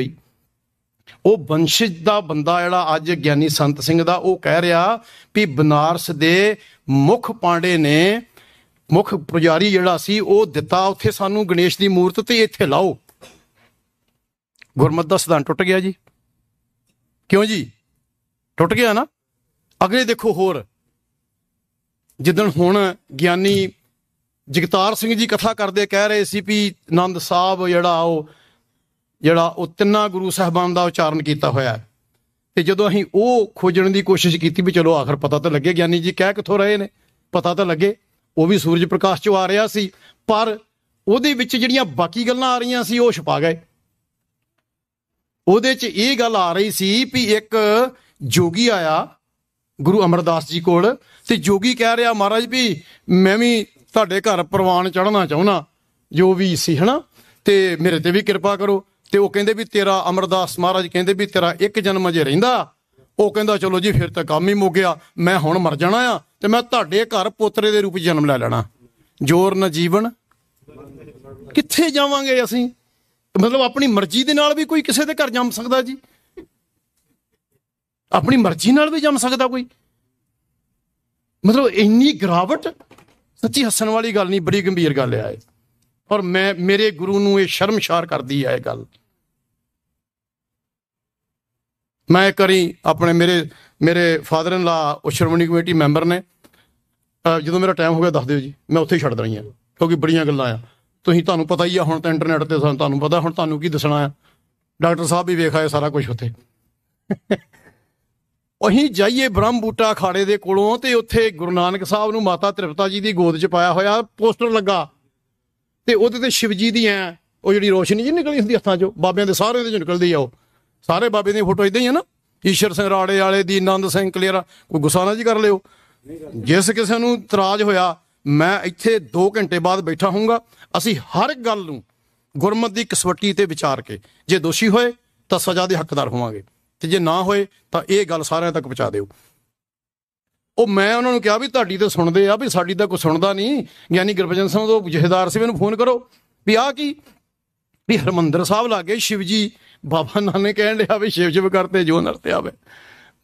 ਹੋਈ ਉਹ ਵੰਸ਼ਜ ਦਾ ਬੰਦਾ ਜਿਹੜਾ ਅੱਜ ਗਿਆਨੀ ਸੰਤ ਸਿੰਘ ਦਾ ਉਹ ਕਹਿ ਰਿਹਾ ਵੀ ਬਨਾਰਸ ਦੇ ਮੁਖ ਪਾਂਡੇ ਨੇ ਮੁਖ ਪੁਜਾਰੀ ਜਿਹੜਾ ਸੀ ਉਹ ਦਿੱਤਾ ਉੱਥੇ ਸਾਨੂੰ ਗਣੇਸ਼ ਦੀ ਮੂਰਤ ਤੇ ਇੱਥੇ ਲਾਓ ਗੁਰਮਤ ਦਾ ਸਿਧਾਂਤ ਟੁੱਟ ਗਿਆ ਜੀ ਕਿਉਂ ਜੀ ਟੁੱਟ ਗਿਆ ਨਾ ਅਗਲੇ ਦੇਖੋ ਹੋਰ ਜਿੱਦਣ ਹੁਣ ਗਿਆਨੀ ਜਗਤਾਰ ਸਿੰਘ ਜੀ ਕਥਾ ਕਰਦੇ ਕਹਿ ਰਹੇ ਸੀ ਵੀ ਆਨੰਦ ਸਾਹਿਬ ਜਿਹੜਾ ਉਹ ਜਿਹੜਾ ਉਹ ਤਿੰਨਾਂ ਗੁਰੂ ਸਾਹਿਬਾਨ ਦਾ ਉਚਾਰਨ ਕੀਤਾ ਹੋਇਆ ਤੇ ਜਦੋਂ ਅਸੀਂ ਉਹ ਖੋਜਣ ਦੀ ਕੋਸ਼ਿਸ਼ ਕੀਤੀ ਵੀ ਚਲੋ ਆਖਰ ਪਤਾ ਤਾਂ ਲੱਗੇ ਗਿਆਨੀ ਜੀ ਕਹਿ ਕਿੱਥੋਂ ਰਹੇ ਨੇ ਪਤਾ ਤਾਂ ਲੱਗੇ ਉਹ ਵੀ ਸੂਰਜ ਪ੍ਰਕਾਸ਼ ਚੋਂ ਆ ਰਿਹਾ ਸੀ ਪਰ ਉਹਦੇ ਵਿੱਚ ਜਿਹੜੀਆਂ ਬਾਕੀ ਗੱਲਾਂ ਆ ਰਹੀਆਂ ਸੀ ਉਹ ਛਪਾ ਗਏ ਉਹਦੇ 'ਚ ਇਹ ਗੱਲ ਆ ਰਹੀ ਸੀ ਵੀ ਇੱਕ ਜੋਗੀ ਆਇਆ ਗੁਰੂ ਅਮਰਦਾਸ ਜੀ ਕੋਲ ਤੇ ਜੋਗੀ ਕਹਿ ਰਿਹਾ ਮਹਾਰਾਜ ਵੀ ਮੈਂ ਵੀ ਤੁਹਾਡੇ ਘਰ ਪ੍ਰਵਾਨ ਚੜ੍ਹਨਾ ਚਾਹੁੰਦਾ ਜੋ ਵੀ ਸੀ ਹਨਾ ਤੇ ਮੇਰੇ ਤੇ ਵੀ ਕਿਰਪਾ ਕਰੋ ਤੇ ਉਹ ਕਹਿੰਦੇ ਵੀ ਤੇਰਾ ਅਮਰਦਾਸ ਮਹਾਰਾਜ ਕਹਿੰਦੇ ਵੀ ਤੇਰਾ ਇੱਕ ਜਨਮ ਜੇ ਰਹਿੰਦਾ ਉਹ ਕਹਿੰਦਾ ਚਲੋ ਜੀ ਫਿਰ ਤਾਂ ਕੰਮ ਹੀ ਮੁੱਕ ਗਿਆ ਮੈਂ ਹੁਣ ਮਰ ਜਾਣਾ ਆ ਤੇ ਮੈਂ ਤੁਹਾਡੇ ਘਰ ਪੋਤਰੇ ਦੇ ਰੂਪ ਜਨਮ ਲੈ ਲੈਣਾ ਜੋਰ ਨਾ ਜੀਵਨ ਕਿੱਥੇ ਜਾਵਾਂਗੇ ਅਸੀਂ ਮਤਲਬ ਆਪਣੀ ਮਰਜ਼ੀ ਦੇ ਨਾਲ ਵੀ ਕੋਈ ਕਿਸੇ ਦੇ ਘਰ ਜੰਮ ਸਕਦਾ ਜੀ ਆਪਣੀ ਮਰਜ਼ੀ ਨਾਲ ਵੀ ਜੰਮ ਸਕਦਾ ਕੋਈ ਮਤਲਬ ਇੰਨੀ ਗਰਾਵਟ ਸੱਚੀ ਹੱਸਣ ਵਾਲੀ ਗੱਲ ਨਹੀਂ ਬੜੀ ਗੰਭੀਰ ਗੱਲ ਹੈ ਔਰ ਮੈਂ ਮੇਰੇ ਗੁਰੂ ਨੂੰ ਇਹ ਸ਼ਰਮਸ਼ਾਰ ਕਰਦੀ ਹੈ ਇਹ ਗੱਲ ਮੈਂ ਕਰੀ ਆਪਣੇ ਮੇਰੇ ਮੇਰੇ ਫਾਦਰ ਇਨ ਲਾ ਉਹ ਸ਼ਰਮਣੀ ਕਮੇਟੀ ਮੈਂਬਰ ਨੇ ਜਦੋਂ ਮੇਰਾ ਟਾਈਮ ਹੋ ਗਿਆ ਦੱਸ ਦਿਓ ਜੀ ਮੈਂ ਉੱਥੇ ਹੀ ਛੱਡ ਆ ਕਿਉਂਕਿ ਬੜੀਆਂ ਗੱਲਾਂ ਆ ਤੁਸੀਂ ਤੁਹਾਨੂੰ ਪਤਾ ਹੀ ਆ ਹੁਣ ਤਾਂ ਇੰਟਰਨੈਟ ਤੇ ਤੁਹਾਨੂੰ ਪਤਾ ਹੁਣ ਤੁਹਾਨੂੰ ਕੀ ਦੱਸਣਾ ਆ ਡਾਕਟਰ ਸਾਹਿਬ ਵੀ ਵੇਖ ਆਏ ਸਾਰਾ ਕੁਝ ਉੱਥੇ ਉਹੀ ਜਾਈਏ ਬ੍ਰਹਮ ਬੂਟਾ ਅਖਾੜੇ ਦੇ ਕੋਲੋਂ ਤੇ ਉੱਥੇ ਗੁਰੂ ਨਾਨਕ ਸਾਹਿਬ ਨੂੰ ਮਾਤਾ ਤ੍ਰਿਪਤਾ ਜੀ ਦੀ ਗੋਦ 'ਚ ਪਾਇਆ ਹੋਇਆ ਪੋਸਟਰ ਲੱਗਾ ਤੇ ਉਹਦੇ ਤੇ ਸ਼ਿਵਜੀ ਦੀ ਐ ਉਹ ਜਿਹੜੀ ਰੋਸ਼ਨੀ ਜੀ ਨਿਕਲੀ ਹੁੰਦੀ ਹੱਥਾਂ 'ਚੋਂ ਬਾਬਿਆਂ ਦੇ ਸਾਰਿਆਂ ਦੇ 'ਚੋਂ ਨਿਕਲਦੀ ਆ ਉਹ ਸਾਰੇ ਬਾਬੇ ਦੀ ਫੋਟੋ ਇਦਾਂ ਹੀ ਹੈ ਨਾ ਈਸ਼ਰ ਸਿੰਘ ਰਾੜੇ ਵਾਲੇ ਦੀ ਆਨੰਦ ਸਿੰਘ ਕਲੇਰਾ ਕੋਈ ਗੁੱਸਾ ਨਾ ਜੀ ਕਰ ਲਿਓ ਜਿਸ ਕਿਸੇ ਨੂੰ ਇਤਰਾਜ਼ ਹੋਇਆ ਮੈਂ ਇੱਥੇ 2 ਘੰਟੇ ਬਾਅਦ ਬੈਠਾ ਹੋਊਗਾ ਅਸੀਂ ਹਰ ਇੱਕ ਗੱਲ ਨੂੰ ਗੁਰਮਤ ਦੀ ਕਸਵੱਟੀ ਤੇ ਵਿਚਾਰ ਕੇ ਜੇ ਦੋਸ਼ੀ ਹੋਏ ਤਾਂ ਸਜ਼ਾ ਦੇ ਹੱਕਦਾਰ ਹੋਵਾਂਗੇ ਤੇ ਜੇ ਨਾ ਹੋਏ ਤਾਂ ਇਹ ਗੱਲ ਸਾਰਿਆਂ ਤੱਕ ਪਹੁੰਚਾ ਦਿਓ ਉਹ ਮੈਂ ਉਹਨਾਂ ਨੂੰ ਕਿਹਾ ਵੀ ਤੁਹਾਡੀ ਤਾਂ ਸੁਣਦੇ ਆ ਵੀ ਸਾਡੀ ਤਾਂ ਕੋਈ ਸੁਣਦਾ ਨਹੀਂ ਯਾਨੀ ਗੁਰਬਚਨ ਸਿੰਘ ਉਹ ਜਹੇਦਾਰ ਸੀ ਮੈਨੂੰ ਫੋਨ ਕਰੋ ਵੀ ਆ ਕੀ ਵੀ ਹਰਮੰਦਰ ਸਾਹਿਬ ਲਾਗੇ ਸ਼ਿਵਜੀ ਬਾਬਾ ਨਾਨੇ ਕਹਿਣ ਲਿਆ ਵੀ ਸ਼ਿਵ ਸ਼ਿਵ ਕਰਤੇ ਜੋ ਨਰਤੇ ਆਵੇ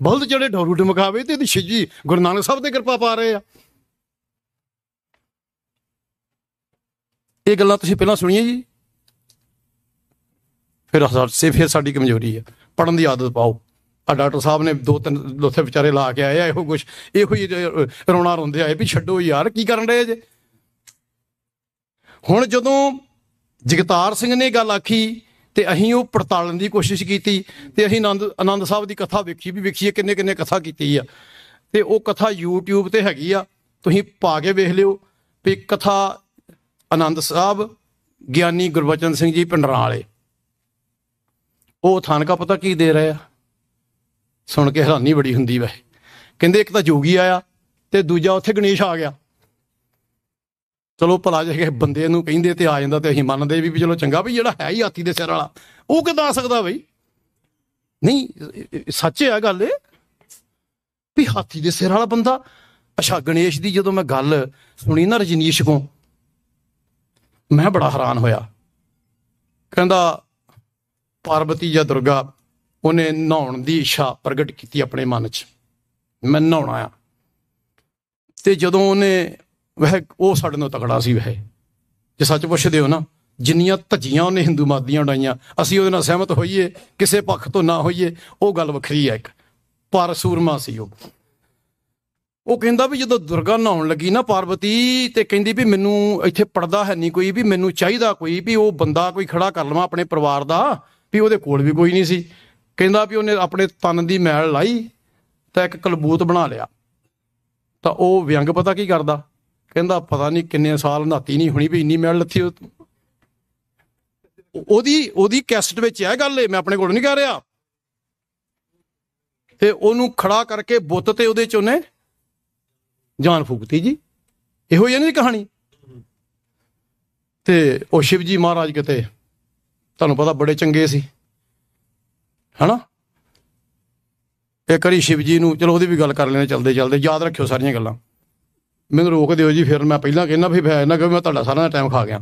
ਬਲਦ ਜਿਹੜੇ ਢੋਰੂ ਢਮਕਾਵੇ ਤੇ ਇਹਦੀ ਸ਼ਿਜੀ ਗੁਰੂ ਨਾਨਕ ਸਾਹਿਬ ਦੀ ਕਿਰਪਾ ਪਾ ਰਹੇ ਆ ਇਹ ਗੱਲਾਂ ਤੁਸੀਂ ਪਹਿਲਾਂ ਸੁਣੀਆਂ ਜੀ ਫਿਰ ਸੇ ਫਿਰ ਸਾਡੀ ਕਮਜ਼ੋਰੀ ਹੈ ਪੜਨ ਦੀ ਆਦਤ ਪਾਓ ਆ ਡਾਕਟਰ ਸਾਹਿਬ ਨੇ ਦੋ ਤਿੰਨ ਲੋਥੇ ਵਿਚਾਰੇ ਲਾ ਕੇ ਆਏ ਆ ਇਹੋ ਕੁਛ ਇਹੋ ਹੀ ਰੋਣਾ ਰੋਂਦੇ ਆਏ ਵੀ ਛੱਡੋ ਯਾਰ ਕੀ ਕਰਨ ਰਹੇ ਜੇ ਹੁਣ ਜਦੋਂ ਜਗਤਾਰ ਸਿੰਘ ਨੇ ਗੱਲ ਆਖੀ ਤੇ ਅਸੀਂ ਉਹ ਪੜਤਾਲਣ ਦੀ ਕੋਸ਼ਿਸ਼ ਕੀਤੀ ਤੇ ਅਸੀਂ ਆਨੰਦ ਆਨੰਦ ਸਾਹਿਬ ਦੀ ਕਥਾ ਵੇਖੀ ਵੀ ਵੇਖੀਏ ਕਿੰਨੇ ਕਿੰਨੇ ਕਥਾ ਕੀਤੀ ਆ ਤੇ ਉਹ ਕਥਾ YouTube ਤੇ ਹੈਗੀ ਆ ਤੁਸੀਂ ਪਾ ਕੇ ਵੇਖ ਲਿਓ ਵੀ ਕਥਾ ਆਨੰਦ ਸਾਹਿਬ ਗਿਆਨੀ ਗੁਰਬਚਨ ਸਿੰਘ ਜੀ ਪਿੰਡਰਾਂ ਵਾਲੇ ਉਹ ਥਾਨਕਾ ਪਤਾ ਕੀ ਦੇ ਰਹੇ ਆ ਸੁਣ ਕੇ ਹੈਰਾਨੀ ਬੜੀ ਹੁੰਦੀ ਵੈ ਕਹਿੰਦੇ ਇੱਕ ਤਾਂ ਜੋਗੀ ਆਇਆ ਤੇ ਦੂਜਾ ਉੱਥੇ ਗਣੇਸ਼ ਆ ਗਿਆ ਚਲੋ ਭਲਾ ਜੇ ਬੰਦੇ ਨੂੰ ਕਹਿੰਦੇ ਤੇ ਆ ਜਾਂਦਾ ਤੇ ਅਸੀਂ ਮੰਨਦੇ ਵੀ ਚਲੋ ਚੰਗਾ ਵੀ ਜਿਹੜਾ ਹੈ ਹੀ ਹਾਥੀ ਦੇ ਸਿਰ ਵਾਲਾ ਉਹ ਕਿਦਾਂ ਆ ਸਕਦਾ ਬਈ ਨਹੀਂ ਸੱਚ ਹੈ ਗੱਲ ਇਹ ਵੀ ਹਾਥੀ ਦੇ ਸਿਰ ਵਾਲਾ ਬੰਦਾ ਅੱਛਾ ਗਣੇਸ਼ ਦੀ ਜਦੋਂ ਮੈਂ ਗੱਲ ਸੁਣੀ ਨਾ ਰਜਨੀਸ਼ ਕੋ ਮੈਂ ਬੜਾ ਹੈਰਾਨ ਹੋਇਆ ਕਹਿੰਦਾ ਪਾਰਬਤੀ ਜਾਂ ਦੁਰਗਾ ਉਹਨੇ ਨਹਾਉਣ ਦੀ ਇੱਛਾ ਪ੍ਰਗਟ ਕੀਤੀ ਆਪਣੇ ਮਨ 'ਚ ਮੈਂ ਨਹਾਉਣਾ ਆ ਤੇ ਜਦੋਂ ਉਹਨੇ ਵਹਿ ਉਹ ਸਾਡੇ ਨਾਲ ਤਕੜਾ ਸੀ ਵਹਿ ਜੇ ਸੱਚ ਪੁੱਛਦੇ ਹੋ ਨਾ ਜਿੰਨੀਆਂ ਧੱਜੀਆਂ ਉਹਨੇ ਹਿੰਦੂ ਮਾਦੀਆਂ ਉਡਾਈਆਂ ਅਸੀਂ ਉਹਦੇ ਨਾਲ ਸਹਿਮਤ ਹੋਈਏ ਕਿਸੇ ਪੱਖ ਤੋਂ ਨਾ ਹੋਈਏ ਉਹ ਗੱਲ ਵੱਖਰੀ ਹੈ ਇੱਕ ਪਰ ਸੂਰਮਾ ਸੀ ਉਹ ਉਹ ਕਹਿੰਦਾ ਵੀ ਜਦੋਂ ਦੁਰਗਾ ਨਹਾਉਣ ਲੱਗੀ ਨਾ ਪਾਰਵਤੀ ਤੇ ਕਹਿੰਦੀ ਵੀ ਮੈਨੂੰ ਇੱਥੇ ਪੜਦਾ ਹੈ ਨਹੀਂ ਕੋਈ ਵੀ ਮੈਨੂੰ ਚਾਹੀਦਾ ਕੋਈ ਵੀ ਉਹ ਬੰਦਾ ਕੋਈ ਖੜਾ ਕਰ ਲਵਾਂ ਆਪਣੇ ਪਰਿਵਾਰ ਦਾ ਵੀ ਉਹਦੇ ਕੋਲ ਵੀ ਕੋਈ ਨਹੀਂ ਸੀ ਕਹਿੰਦਾ ਵੀ ਉਹਨੇ ਆਪਣੇ ਤਨ ਦੀ ਮੈਲ ਲਾਈ ਤਾਂ ਇੱਕ ਕਲਬੂਤ ਬਣਾ ਲਿਆ ਤਾਂ ਉਹ ਵਿਅੰਗ ਪਤਾ ਕੀ ਕਰਦਾ ਕਹਿੰਦਾ ਪਤਾ ਨਹੀਂ ਕਿੰਨੇ ਸਾਲ ਨਾਤੀ ਨਹੀਂ ਹੋਣੀ ਵੀ ਇੰਨੀ ਮੈਲ ਲੱਥੀ ਉਹਦੀ ਉਹਦੀ ਕੈਸਟ ਵਿੱਚ ਇਹ ਗੱਲ ਏ ਮੈਂ ਆਪਣੇ ਕੋਲ ਨਹੀਂ ਕਹਿ ਰਿਹਾ ਤੇ ਉਹਨੂੰ ਖੜਾ ਕਰਕੇ ਬੁੱਤ ਤੇ ਉਹਦੇ ਚ ਉਹਨੇ ਜਾਨ ਫੂਕਤੀ ਜੀ ਇਹੋ ਜਿਹੀ ਨਹੀਂ ਕਹਾਣੀ ਤੇ ਉਹ ਸ਼ਿਵ ਜੀ ਮਹਾਰਾਜ ਕਿਤੇ ਤੁਹਾਨੂੰ ਪਤਾ ਬੜੇ ਚੰਗੇ ਸੀ ਹਨਾ ਇੱਕ ਵਾਰੀ ਸ਼ਿਵ ਜੀ ਨੂੰ ਚਲੋ ਉਹਦੀ ਵੀ ਗੱਲ ਕਰ ਲੈਣੇ ਚਲਦੇ ਚਲਦੇ ਯਾਦ ਰੱਖਿਓ ਸਾਰੀਆਂ ਗੱਲਾਂ ਮੈਨੂੰ ਰੋਕ ਦਿਓ ਜੀ ਫਿਰ ਮੈਂ ਪਹਿਲਾਂ ਕਹਿੰਦਾ ਵੀ ਫੈਰ ਨਾ ਕਿ ਮੈਂ ਤੁਹਾਡਾ ਸਾਰਾ ਟਾਈਮ ਖਾ ਗਿਆ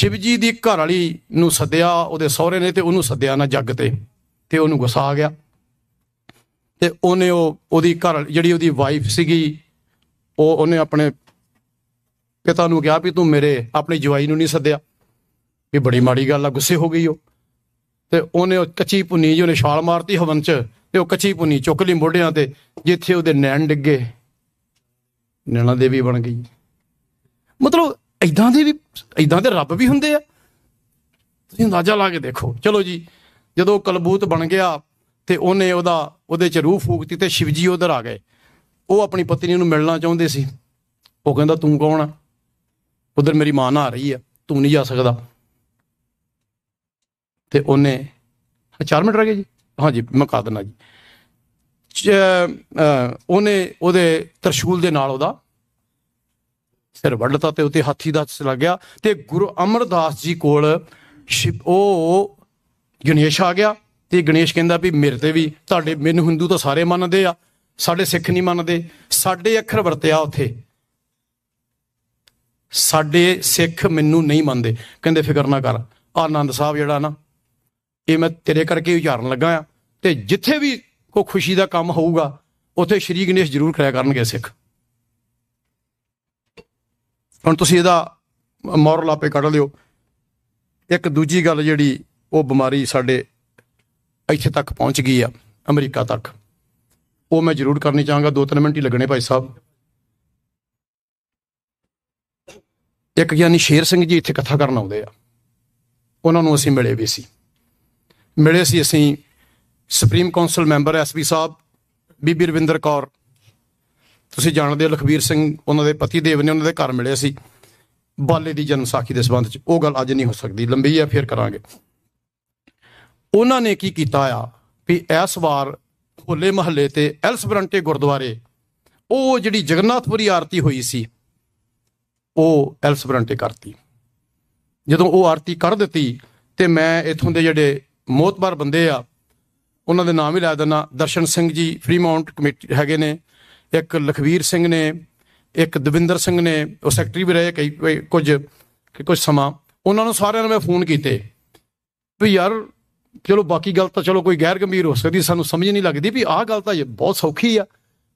ਸ਼ਿਵਜੀ ਦੀ ਘਰ ਵਾਲੀ ਨੂੰ ਸੱਦਿਆ ਉਹਦੇ ਸਹੁਰੇ ਨੇ ਤੇ ਉਹਨੂੰ ਸੱਦਿਆ ਨਾ ਜੱਗ ਤੇ ਤੇ ਉਹਨੂੰ ਗੁੱਸਾ ਆ ਗਿਆ ਤੇ ਉਹਨੇ ਉਹ ਉਹਦੀ ਘਰ ਜਿਹੜੀ ਉਹਦੀ ਵਾਈਫ ਸੀਗੀ ਉਹ ਉਹਨੇ ਆਪਣੇ ਪਿਤਾ ਨੂੰ ਕਿਹਾ ਵੀ ਤੂੰ ਮੇਰੇ ਆਪਣੀ ਜਵਾਈ ਨੂੰ ਨਹੀਂ ਸੱਦਿਆ ਵੀ ਬੜੀ ਮਾੜੀ ਗੱਲ ਆ ਗੁੱਸੇ ਹੋ ਗਈ ਉਹ ਤੇ ਉਹਨੇ ਉਹ ਕੱਚੀ ਪੁੰਨੀ ਜਿਹਨੇ ਛਾਲ ਮਾਰਤੀ ਹਵਨ 'ਚ ਤੇ ਉਹ ਕੱਚੀ ਪੁੰਨੀ ਚੁੱਕ ਲਈ ਮੋਢਿਆਂ ਤੇ ਜਿੱਥੇ ਉਹਦੇ ਨੈਣ ਡਿੱਗੇ ਨੈਣਾ ਦੇਵੀ ਬਣ ਗਈ ਮਤਲਬ ਇਦਾਂ ਦੇ ਵੀ ਇਦਾਂ ਦੇ ਰੱਬ ਵੀ ਹੁੰਦੇ ਆ ਤੁਸੀਂ ਅੰਦਾਜ਼ਾ ਲਾ ਕੇ ਦੇਖੋ ਚਲੋ ਜੀ ਜਦੋਂ ਕਲਬੂਤ ਬਣ ਗਿਆ ਤੇ ਉਹਨੇ ਉਹਦਾ ਉਹਦੇ ਚ ਰੂਹ ਫੂਕਤੀ ਤੇ ਸ਼ਿਵਜੀ ਉਧਰ ਆ ਗਏ ਉਹ ਆਪਣੀ ਪਤਨੀ ਨੂੰ ਮਿਲਣਾ ਚਾਹੁੰਦੇ ਸੀ ਉਹ ਕਹਿੰਦਾ ਤੂੰ ਕੌਣ ਆ ਉਧਰ ਮੇਰੀ ਮਾਂ ਨਾ ਆ ਰਹੀ ਆ ਤੂੰ ਨਹੀਂ ਜਾ ਸਕਦਾ ਤੇ ਉਹਨੇ 4 ਮਿੰਟ ਰਹਿ ਗਏ ਜੀ ਹਾਂਜੀ ਮੈਂ ਕਾਦਨਾ ਜੀ ਉਹਨੇ ਉਹਦੇ ਤਰਸ਼ੂਲ ਦੇ ਨਾਲ ਉਹਦਾ ਸਿਰ ਵੱਢ ਲਤਾ ਤੇ ਉਤੇ ਹਾਥੀ ਦਾ ਚਲਾ ਗਿਆ ਤੇ ਗੁਰੂ ਅਮਰਦਾਸ ਜੀ ਕੋਲ ਉਹ ਗਣੇਸ਼ ਆ ਗਿਆ ਤੇ ਗਣੇਸ਼ ਕਹਿੰਦਾ ਵੀ ਮੇਰੇ ਤੇ ਵੀ ਤੁਹਾਡੇ ਮੈਨੂੰ ਹਿੰਦੂ ਤਾਂ ਸਾਰੇ ਮੰਨਦੇ ਆ ਸਾਡੇ ਸਿੱਖ ਨਹੀਂ ਮੰਨਦੇ ਸਾਡੇ ਅੱਖਰ ਵਰਤਿਆ ਉਥੇ ਸਾਡੇ ਸਿੱਖ ਮੈਨੂੰ ਨਹੀਂ ਮੰਨਦੇ ਕਹਿੰਦੇ ਫਿਕਰ ਨਾ ਕਰ ਆਨੰਦ ਸਾਹਿਬ ਜਿਹੜਾ ਨਾ ਇਹ ਮੈਂ ਤੇਰੇ ਕਰਕੇ ਉਚਾਰਨ ਲੱਗਾ ਆ ਤੇ ਜਿੱਥੇ ਵੀ ਉਹ ਖੁਸ਼ੀ ਦਾ ਕੰਮ ਹੋਊਗਾ ਉਥੇ ਸ਼੍ਰੀ ਗਣੇਸ਼ ਜ਼ਰੂਰ ਖੜਿਆ ਕਰਨਗੇ ਸਿੱਖ ਹੁਣ ਤੁਸੀਂ ਇਹਦਾ ਮੋਰਲ ਆਪੇ ਕੱਢ ਲਿਓ ਇੱਕ ਦੂਜੀ ਗੱਲ ਜਿਹੜੀ ਉਹ ਬਿਮਾਰੀ ਸਾਡੇ ਇੱਥੇ ਤੱਕ ਪਹੁੰਚ ਗਈ ਆ ਅਮਰੀਕਾ ਤੱਕ ਉਹ ਮੈਂ ਜ਼ਰੂਰ ਕਰਨੀ ਚਾਹਾਂਗਾ ਦੋ ਤਿੰਨ ਮਿੰਟ ਹੀ ਲੱਗਣੇ ਭਾਈ ਸਾਹਿਬ ਇੱਕ ਗਿਆਨੀ ਸ਼ੇਰ ਸਿੰਘ ਜੀ ਇੱਥੇ ਕਥਾ ਕਰਨ ਆਉਂਦੇ ਆ ਉਹਨਾਂ ਨੂੰ ਅਸੀਂ ਮਿਲੇ ਵੀ ਸੀ ਮਿਲੇ ਸੀ ਅਸੀਂ ਸੁਪਰੀਮ ਕੌਂਸਲ ਮੈਂਬਰ ਐਸਪੀ ਸਾਹਿਬ ਬੀਬੀ ਰਵਿੰਦਰ ਕੌਰ ਤੁਸੀਂ ਜਾਣਦੇ ਹੋ ਲਖਵੀਰ ਸਿੰਘ ਉਹਨਾਂ ਦੇ ਪਤੀ ਦੇਵ ਨੇ ਉਹਨਾਂ ਦੇ ਘਰ ਮਿਲੇ ਸੀ ਬਾਲੇ ਦੀ ਜਨਮ ਸਾਖੀ ਦੇ ਸਬੰਧ ਚ ਉਹ ਗੱਲ ਅੱਜ ਨਹੀਂ ਹੋ ਸਕਦੀ ਲੰਬੀ ਆ ਫੇਰ ਕਰਾਂਗੇ ਉਹਨਾਂ ਨੇ ਕੀ ਕੀਤਾ ਆ ਵੀ ਇਸ ਵਾਰ ਹੋਲੇ ਮਹੱਲੇ ਤੇ ਐਲਸ ਬਰੰਟੇ ਗੁਰਦੁਆਰੇ ਉਹ ਜਿਹੜੀ ਜਗਨਨਾਥਪੁਰੀ ਆਰਤੀ ਹੋਈ ਸੀ ਉਹ ਐਲਸ ਬਰੰਟੇ ਕਰਤੀ ਜਦੋਂ ਉਹ ਆਰਤੀ ਕਰ ਦਿੱਤੀ ਤੇ ਮੈਂ ਇਥੋਂ ਦੇ ਜਿਹੜੇ ਮੋਤਬਰ ਬੰਦੇ ਆ ਉਹਨਾਂ ਦੇ ਨਾਮ ਹੀ ਲੈ ਦਿੰਦਾ ਦਰਸ਼ਨ ਸਿੰਘ ਜੀ ਫ੍ਰੀਮਾਉਂਟ ਕਮੇਟੀ ਹੈਗੇ ਨੇ ਇੱਕ ਲਖਵੀਰ ਸਿੰਘ ਨੇ ਇੱਕ ਦਵਿੰਦਰ ਸਿੰਘ ਨੇ ਉਹ ਸੈਕਟਰੀ ਵੀ ਰਹੇ ਕਈ ਕੁਝ ਕੁਝ ਸਮਾਂ ਉਹਨਾਂ ਨੂੰ ਸਾਰਿਆਂ ਨੂੰ ਮੈਂ ਫੋਨ ਕੀਤੇ ਵੀ ਯਾਰ ਚਲੋ ਬਾਕੀ ਗੱਲ ਤਾਂ ਚਲੋ ਕੋਈ ਗੈਰ ਗੰਭੀਰ ਹੋ ਸਕਦੀ ਸਾਨੂੰ ਸਮਝ ਨਹੀਂ ਲੱਗਦੀ ਵੀ ਆਹ ਗੱਲ ਤਾਂ ਬਹੁਤ ਸੌਖੀ ਆ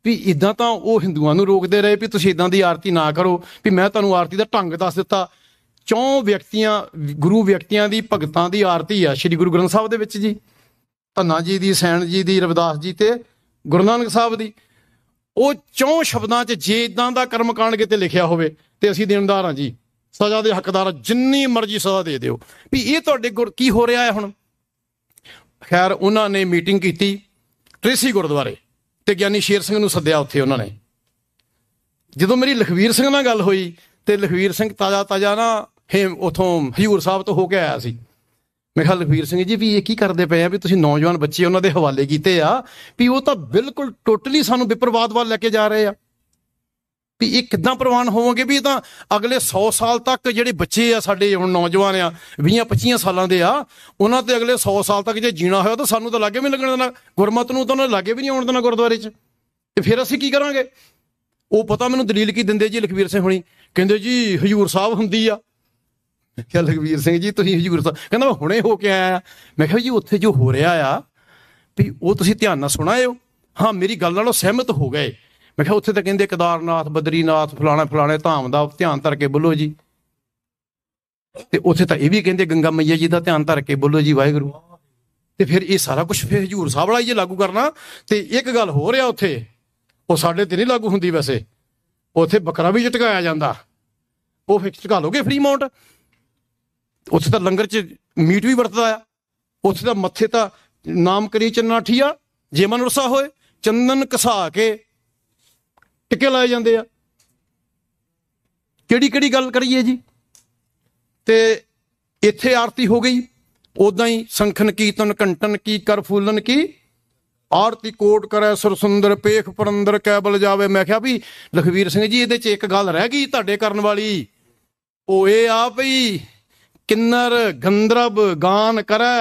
ਵੀ ਇਦਾਂ ਤਾਂ ਉਹ ਹਿੰਦੂਆਂ ਨੂੰ ਰੋਕਦੇ ਰਹੇ ਵੀ ਤੁਸੀਂ ਇਦਾਂ ਦੀ ਆਰਤੀ ਨਾ ਕਰੋ ਵੀ ਮੈਂ ਤੁਹਾਨੂੰ ਆਰਤੀ ਦਾ ਢੰਗ ਦੱਸ ਦਿੱਤਾ ਚੌਂ ਵਿਅਕਤੀਆਂ ਗੁਰੂ ਵਿਅਕਤੀਆਂ ਦੀ ਭਗਤਾਂ ਦੀ ਆਰਤੀ ਆ ਸ੍ਰੀ ਗੁਰੂ ਗ੍ਰੰਥ ਸਾਹਿਬ ਦੇ ਵਿੱਚ ਜੀ ਧੰਨਾ ਜੀ ਦੀ ਸੈਣ ਜੀ ਦੀ ਰਵਿਦਾਸ ਜੀ ਤੇ ਗੁਰੂ ਨਾਨਕ ਸਾਹਿਬ ਦੀ ਉਹ ਚੌਂ ਸ਼ਬਦਾਂ 'ਚ ਜੇ ਇਦਾਂ ਦਾ ਕਰਮ ਕਾਂਡ ਕਿਤੇ ਲਿਖਿਆ ਹੋਵੇ ਤੇ ਅਸੀਂ ਦੇਣਦਾਰ ਹਾਂ ਜੀ ਸਜ਼ਾ ਦੇ ਹੱਕਦਾਰ ਜਿੰਨੀ ਮਰਜ਼ੀ ਸਜ਼ਾ ਦੇ ਦਿਓ ਵੀ ਇਹ ਤੁਹਾਡੇ ਗੁਰ ਕੀ ਹੋ ਰਿਹਾ ਹੈ ਹੁਣ ਖੈਰ ਉਹਨਾਂ ਨੇ ਮੀਟਿੰਗ ਕੀਤੀ ਤ੍ਰੇਸੀ ਗੁਰਦੁਆਰੇ ਤੇ ਗਿਆਨੀ ਸ਼ੇਰ ਸਿੰਘ ਨੂੰ ਸੱਦਿਆ ਉੱਥੇ ਉਹਨਾਂ ਨੇ ਜਦੋਂ ਮੇਰੀ ਲਖਵੀਰ ਸਿੰਘ ਨਾਲ ਗੱਲ ਹੋਈ ਤੇ ਲਖਵੀਰ ਸਿੰਘ ਤਾਜ਼ਾ ਤਾਜ਼ਾ ਨਾ ਹੇ ਉਥੋਂ ਹਜੂਰ ਸਾਹਿਬ ਤੋਂ ਹੋ ਕੇ ਆਇਆ ਸੀ ਮੈਂ ਕਿਹਾ ਲਖਵੀਰ ਸਿੰਘ ਜੀ ਵੀ ਇਹ ਕੀ ਕਰਦੇ ਪਏ ਆ ਵੀ ਤੁਸੀਂ ਨੌਜਵਾਨ ਬੱਚੇ ਉਹਨਾਂ ਦੇ ਹਵਾਲੇ ਕੀਤੇ ਆ ਵੀ ਉਹ ਤਾਂ ਬਿਲਕੁਲ ਟੋਟਲੀ ਸਾਨੂੰ ਵਿਪਰਵਾਦ ਵੱਲ ਲੈ ਕੇ ਜਾ ਰਹੇ ਆ ਵੀ ਇਹ ਕਿਦਾਂ ਪ੍ਰਵਾਨ ਹੋਵਾਂਗੇ ਵੀ ਇਹ ਤਾਂ ਅਗਲੇ 100 ਸਾਲ ਤੱਕ ਜਿਹੜੇ ਬੱਚੇ ਆ ਸਾਡੇ ਹੁਣ ਨੌਜਵਾਨ ਆ 20 25 ਸਾਲਾਂ ਦੇ ਆ ਉਹਨਾਂ ਤੇ ਅਗਲੇ 100 ਸਾਲ ਤੱਕ ਜੇ ਜੀਣਾ ਹੋਇਆ ਤਾਂ ਸਾਨੂੰ ਤਾਂ ਲਾਗੇ ਵੀ ਲੱਗਣ ਦੇਣਾ ਗੁਰਮਤ ਨੂੰ ਤਾਂ ਉਹਨਾਂ ਲਾਗੇ ਵੀ ਨਹੀਂ ਆਉਣ ਦੇਣਾ ਗੁਰਦੁਆਰੇ 'ਚ ਤੇ ਫਿਰ ਅਸੀਂ ਕੀ ਕਰਾਂਗੇ ਉਹ ਪਤਾ ਮੈਨੂੰ ਦਲੀਲ ਕੀ ਦਿੰਦੇ ਜੀ ਲਖਵੀਰ ਸਿੰਘ ਹੁਣੀ ਕਹਿੰਦੇ ਜੀ ਹਜੂਰ ਸਾਹਿਬ ਹੁੰਦੀ ਆ ਕਿਹਾ ਲਖਵੀਰ ਸਿੰਘ ਜੀ ਤੁਸੀਂ ਹਜੂਰ ਸਾਹਿਬ ਕਹਿੰਦਾ ਮੈਂ ਹੁਣੇ ਹੋ ਕੇ ਆਇਆ ਮੈਂ ਕਿਹਾ ਜੀ ਉੱਥੇ ਜੋ ਹੋ ਰਿਹਾ ਆ ਵੀ ਉਹ ਤੁਸੀਂ ਧਿਆਨ ਨਾਲ ਸੁਣਾਇਓ ਹਾਂ ਮੇਰੀ ਗੱਲ ਨਾਲ ਉਹ ਸਹਿਮਤ ਹੋ ਗਏ ਮੈਂ ਕਿਹਾ ਉੱਥੇ ਤਾਂ ਕਹਿੰਦੇ ਕਦਾਰਨਾਥ ਬਦਰੀਨਾਥ ਫਲਾਣਾ ਫਲਾਣੇ ਧਾਮ ਦਾ ਧਿਆਨ ਧਰ ਕੇ ਬੋਲੋ ਜੀ ਤੇ ਉੱਥੇ ਤਾਂ ਇਹ ਵੀ ਕਹਿੰਦੇ ਗੰਗਾ ਮਈਆ ਜੀ ਦਾ ਧਿਆਨ ਧਰ ਕੇ ਬੋਲੋ ਜੀ ਵਾਹਿਗੁਰੂ ਤੇ ਫਿਰ ਇਹ ਸਾਰਾ ਕੁਝ ਫਿਰ ਹਜੂਰ ਸਾਹਿਬ ਵਾਲਾ ਹੀ ਲਾਗੂ ਕਰਨਾ ਤੇ ਇੱਕ ਗੱਲ ਹੋ ਰਿਹਾ ਉੱਥੇ ਉਹ ਸਾਡੇ ਤੇ ਨਹੀਂ ਲਾਗੂ ਹੁੰਦੀ ਵੈਸੇ ਉੱਥੇ ਬੱਕਰਾ ਵੀ ਝਟਕਾਇਆ ਜਾਂਦਾ ਉਹ ਫਿਕਸ ਝਟਕਾ ਲੋਗੇ ਫ੍ਰੀ ਮਾਉਂਟ ਉੱਥੇ ਤਾਂ ਲੰਗਰ 'ਚ ਮੀਟ ਵੀ ਵਰਤਦਾ ਆ ਉੱਥੇ ਦਾ ਮੱਥੇ ਤਾਂ ਨਾਮ ਕਰੀ ਚੰਨਾ ਠੀਆ ਜੇ ਮਨ ਰਸਾ ਹੋਏ ਚੰਦਨ ਕਸਾ ਕੇ ਟਿੱਕੇ ਲਾਏ ਜਾਂਦੇ ਆ ਕਿਹੜੀ ਕਿਹੜੀ ਗੱਲ ਕਰੀਏ ਜੀ ਤੇ ਇੱਥੇ ਆਰਤੀ ਹੋ ਗਈ ਉਦਾਂ ਹੀ ਸੰਖਨ ਕੀਰਤਨ ਕੰਟਨ ਕੀ ਕਰ ਫੂਲਨ ਕੀ ਆਰਤੀ ਕੋਟ ਕਰੈ ਸਰਸੁੰਦਰ ਪੇਖ ਪਰੰਦਰ ਕੈਬਲ ਜਾਵੇ ਮੈਂ ਕਿਹਾ ਵੀ ਲਖਵੀਰ ਸਿੰਘ ਜੀ ਇਹਦੇ 'ਚ ਇੱਕ ਗੱਲ ਰਹਿ ਗਈ ਤੁਹਾਡੇ ਕਰਨ ਵਾਲੀ ਉਹ ਇਹ ਆ ਭਈ ਕਿੰਨਰ ਗੰਦਰਬ ਗਾਨ ਕਰੈ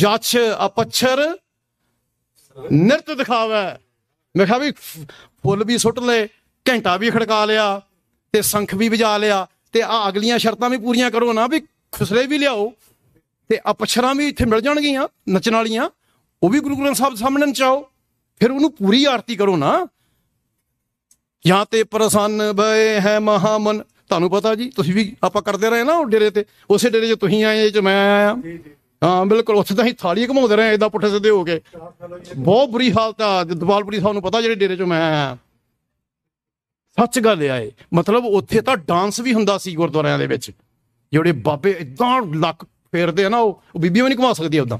ਜਛ ਅਪਛਰ ਨਿਰਤ ਦਿਖਾਵੇ ਮੈਂ ਕਿਹਾ ਵੀ ਫੁੱਲ ਵੀ ਸੁੱਟ ਲੈ ਘੰਟਾ ਵੀ ਖੜਕਾ ਲਿਆ ਤੇ ਸੰਖ ਵੀ ਵਜਾ ਲਿਆ ਤੇ ਆ ਅਗਲੀਆਂ ਸ਼ਰਤਾਂ ਵੀ ਪੂਰੀਆਂ ਕਰੋ ਨਾ ਵੀ ਖੁਸਰੇ ਵੀ ਲਿਆਓ ਤੇ ਅਪਛਰਾਂ ਵੀ ਇੱਥੇ ਮਿਲ ਜਾਣਗੀਆਂ ਨੱਚਣ ਵਾਲੀਆਂ ਉਹ ਵੀ ਗੁਰੂ ਗ੍ਰੰਥ ਸਾਹਿਬ ਸਾਹਮਣੇ ਚਾਓ ਫਿਰ ਉਹਨੂੰ ਪੂਰੀ ਆਰਤੀ ਕਰੋ ਨਾ ਜਾਂ ਤੇ ਪ੍ਰਸੰਨ ਬਏ ਹੈ ਮਹਾਮਨ ਤੁਹਾਨੂੰ ਪਤਾ ਜੀ ਤੁਸੀਂ ਵੀ ਆਪਾਂ ਕਰਦੇ ਰਹੇ ਨਾ ਉਹ ਡੇਰੇ ਤੇ ਉਸੇ ਡੇਰੇ 'ਚ ਤੁਸੀਂ ਆਏ ਜੇ ਮੈਂ ਆਇਆ ਹਾਂ ਬਿਲਕੁਲ ਉੱਥੇ ਤਾਂ ਹੀ ਥਾਲੀ ਘਮਾਉਂਦੇ ਰਹੇ ਐਦਾਂ ਪੁੱਠੇ ਸਿੱਧੇ ਹੋ ਕੇ ਬਹੁਤ ਬੁਰੀ ਹਾਲਤ ਆ ਦਵਾਲਪੁਰੀ ਸਾਹਿਬ ਨੂੰ ਪਤਾ ਜਿਹੜੇ ਡੇਰੇ 'ਚੋਂ ਮੈਂ ਆਇਆ ਸੱਚ ਗੱਲ ਆਏ ਮਤਲਬ ਉੱਥੇ ਤਾਂ ਡਾਂਸ ਵੀ ਹੁੰਦਾ ਸੀ ਗੁਰਦੁਆਰਿਆਂ ਦੇ ਵਿੱਚ ਜਿਹੜੇ ਬਾਬੇ ਇਦਾਂ ਲੱਕ ਫੇਰਦੇ ਆ ਨਾ ਉਹ ਬੀਬੀਆਂ ਵੀ ਨਹੀਂ ਘਮਾ ਸਕਦੀ ਉਦਾਂ